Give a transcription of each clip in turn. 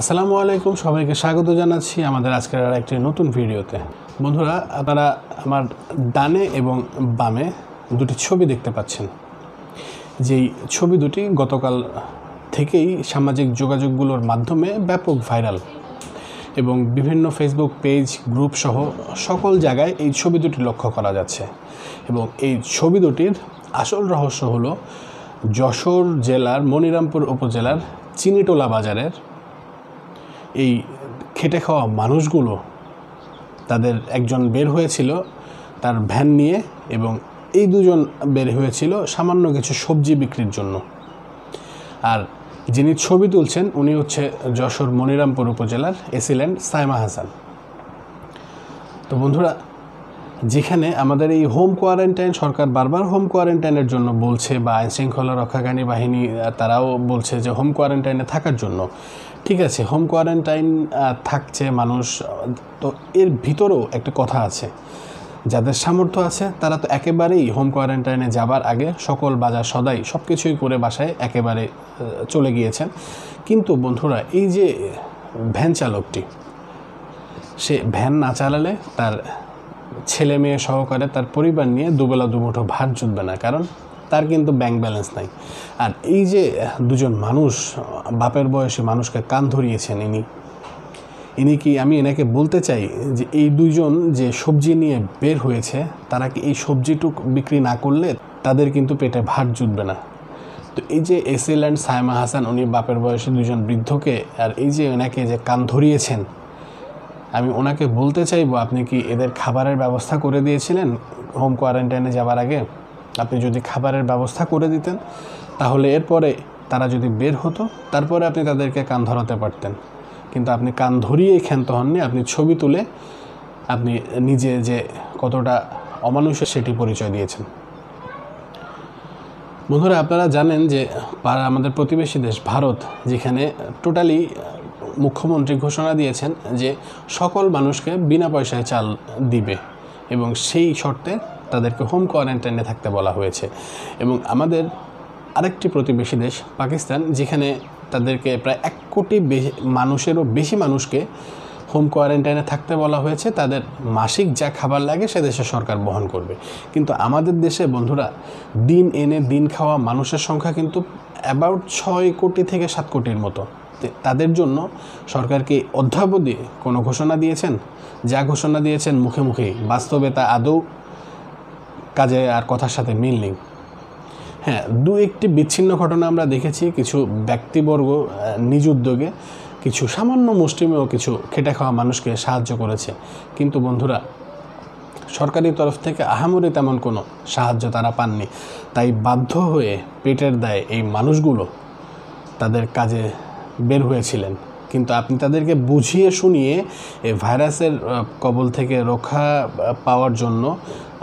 আসসালামু আলাইকুম সবাইকে স্বাগত জানাচ্ছি আমাদের আজকের আর একটি নতুন ভিডিওতে বন্ধুরা আপনারা আমার ডানে এবং বামে দুটি ছবি দেখতে পাচ্ছেন যেই ছবি দুটি গতকাল থেকেই সামাজিক যোগাযোগগুলোর মাধ্যমে ব্যাপক ভাইরাল এবং বিভিন্ন ফেসবুক পেজ গ্রুপ সহ সকল জায়গায় এই ছবি দুটি লক্ষ্য করা যাচ্ছে এবং এই ছবি দুটির আসল রহস্য হলো যশোর জেলার মনিরামপুর উপজেলার চিনিটোলা বাজারের এই খেটে খাওয়া মানুষগুলো তাদের একজন বের হয়েছিল তার ভ্যান নিয়ে এবং এই দুজন বের হয়েছিল সামান্য কিছু সবজি বিক্রির জন্য আর যিনি ছবি তুলছেন উনি হচ্ছে যশোর মনিরামপুর উপজেলার এসিল্যান্ড সাইমা হাসান তো বন্ধুরা যেখানে আমাদের এই হোম কোয়ারেন্টাইন সরকার বারবার হোম কোয়ারেন্টাইনের জন্য বলছে বা আইনশৃঙ্খলা রক্ষাকারী বাহিনী তারাও বলছে যে হোম কোয়ারেন্টাইনে থাকার জন্য ঠিক আছে হোম কোয়ারেন্টাইন থাকছে মানুষ তো এর ভিতরেও একটা কথা আছে যাদের সামর্থ্য আছে তারা তো একেবারেই হোম কোয়ারেন্টাইনে যাবার আগে সকল বাজার সদাই সব কিছুই করে বাসায় একেবারে চলে গিয়েছেন কিন্তু বন্ধুরা এই যে ভ্যান চালকটি সে ভ্যান না চালালে তার ছেলে মেয়ে সহকারে তার পরিবার নিয়ে দুবেলা দুমুঠো ভাত জুটবে না কারণ তার কিন্তু ব্যাংক ব্যালেন্স নাই আর এই যে দুজন মানুষ বাপের বয়সে মানুষকে কান ধরিয়েছেন ইনি ইনি কি আমি এনাকে বলতে চাই যে এই দুজন যে সবজি নিয়ে বের হয়েছে তারা কি এই সবজিটুক বিক্রি না করলে তাদের কিন্তু পেটে ভাত জুটবে না তো এই যে এসএল অ্যান্ড সাইমা হাসান উনি বাপের বয়সে দুজন বৃদ্ধকে আর এই যে এনাকে যে কান ধরিয়েছেন আমি ওনাকে বলতে চাইবো আপনি কি এদের খাবারের ব্যবস্থা করে দিয়েছিলেন হোম কোয়ারেন্টাইনে যাওয়ার আগে আপনি যদি খাবারের ব্যবস্থা করে দিতেন তাহলে এরপরে তারা যদি বের হতো তারপরে আপনি তাদেরকে কান ধরাতে পারতেন কিন্তু আপনি কান ধরিয়েই ক্ষান্ত হননি আপনি ছবি তুলে আপনি নিজে যে কতটা অমানুষের সেটি পরিচয় দিয়েছেন বন্ধুরা আপনারা জানেন যে আমাদের প্রতিবেশী দেশ ভারত যেখানে টোটালি মুখ্যমন্ত্রী ঘোষণা দিয়েছেন যে সকল মানুষকে বিনা পয়সায় চাল দিবে এবং সেই শর্তে তাদেরকে হোম কোয়ারেন্টাইনে থাকতে বলা হয়েছে এবং আমাদের আরেকটি প্রতিবেশী দেশ পাকিস্তান যেখানে তাদেরকে প্রায় এক কোটি মানুষেরও বেশি মানুষকে হোম কোয়ারেন্টাইনে থাকতে বলা হয়েছে তাদের মাসিক যা খাবার লাগে সে দেশে সরকার বহন করবে কিন্তু আমাদের দেশে বন্ধুরা দিন এনে দিন খাওয়া মানুষের সংখ্যা কিন্তু অ্যাবাউট ছয় কোটি থেকে সাত কোটির মতো তাদের জন্য সরকার কি অধ্যাবধি কোনো ঘোষণা দিয়েছেন যা ঘোষণা দিয়েছেন মুখে মুখে বাস্তবে তা আদৌ কাজে আর কথার সাথে মিল নেই হ্যাঁ দু একটি বিচ্ছিন্ন ঘটনা আমরা দেখেছি কিছু ব্যক্তিবর্গ নিজ উদ্যোগে কিছু সামান্য মুষ্টিমেও কিছু খেটে খাওয়া মানুষকে সাহায্য করেছে কিন্তু বন্ধুরা সরকারি তরফ থেকে আহামরি তেমন কোনো সাহায্য তারা পাননি তাই বাধ্য হয়ে পেটের দায়ে এই মানুষগুলো তাদের কাজে বের হয়েছিলেন কিন্তু আপনি তাদেরকে বুঝিয়ে শুনিয়ে এই ভাইরাসের কবল থেকে রক্ষা পাওয়ার জন্য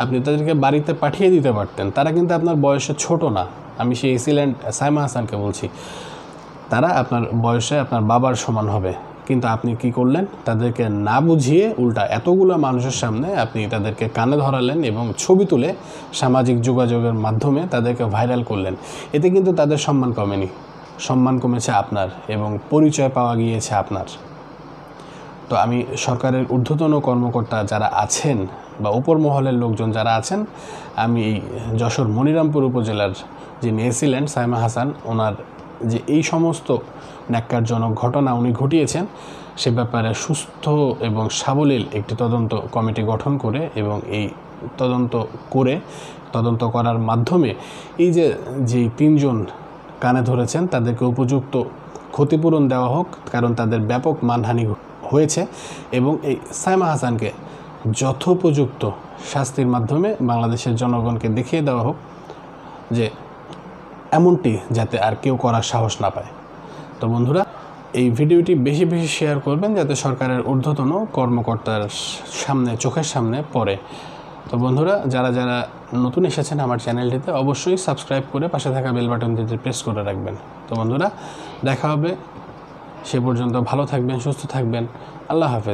আপনি তাদেরকে বাড়িতে পাঠিয়ে দিতে পারতেন তারা কিন্তু আপনার বয়সে ছোট না আমি সেই এসিল্যান্ড সাইমা হাসানকে বলছি তারা আপনার বয়সে আপনার বাবার সমান হবে কিন্তু আপনি কি করলেন তাদেরকে না বুঝিয়ে উল্টা এতগুলো মানুষের সামনে আপনি তাদেরকে কানে ধরালেন এবং ছবি তুলে সামাজিক যোগাযোগের মাধ্যমে তাদেরকে ভাইরাল করলেন এতে কিন্তু তাদের সম্মান কমেনি সম্মান কমেছে আপনার এবং পরিচয় পাওয়া গিয়েছে আপনার তো আমি সরকারের ঊর্ধ্বতন কর্মকর্তা যারা আছেন বা উপর মহলের লোকজন যারা আছেন আমি এই যশোর মনিরামপুর উপজেলার যিনি এসিলেন সাইমা হাসান ওনার যে এই সমস্ত ন্যাক্কারজনক ঘটনা উনি ঘটিয়েছেন সে ব্যাপারে সুস্থ এবং সাবলীল একটি তদন্ত কমিটি গঠন করে এবং এই তদন্ত করে তদন্ত করার মাধ্যমে এই যে যে তিনজন কানে ধরেছেন তাদেরকে উপযুক্ত ক্ষতিপূরণ দেওয়া হোক কারণ তাদের ব্যাপক মানহানি হয়েছে এবং এই সাইমা হাসানকে যথোপযুক্ত শাস্তির মাধ্যমে বাংলাদেশের জনগণকে দেখিয়ে দেওয়া হোক যে এমনটি যাতে আর কেউ করার সাহস না পায় তো বন্ধুরা এই ভিডিওটি বেশি বেশি শেয়ার করবেন যাতে সরকারের ঊর্ধ্বতন কর্মকর্তার সামনে চোখের সামনে পড়ে তো বন্ধুরা যারা যারা নতুন এসেছেন আমার চ্যানেলটিতে অবশ্যই সাবস্ক্রাইব করে পাশে থাকা বেল বাটনটিতে প্রেস করে রাখবেন তো বন্ধুরা দেখা হবে সে পর্যন্ত ভালো থাকবেন সুস্থ থাকবেন আল্লাহ হাফেজ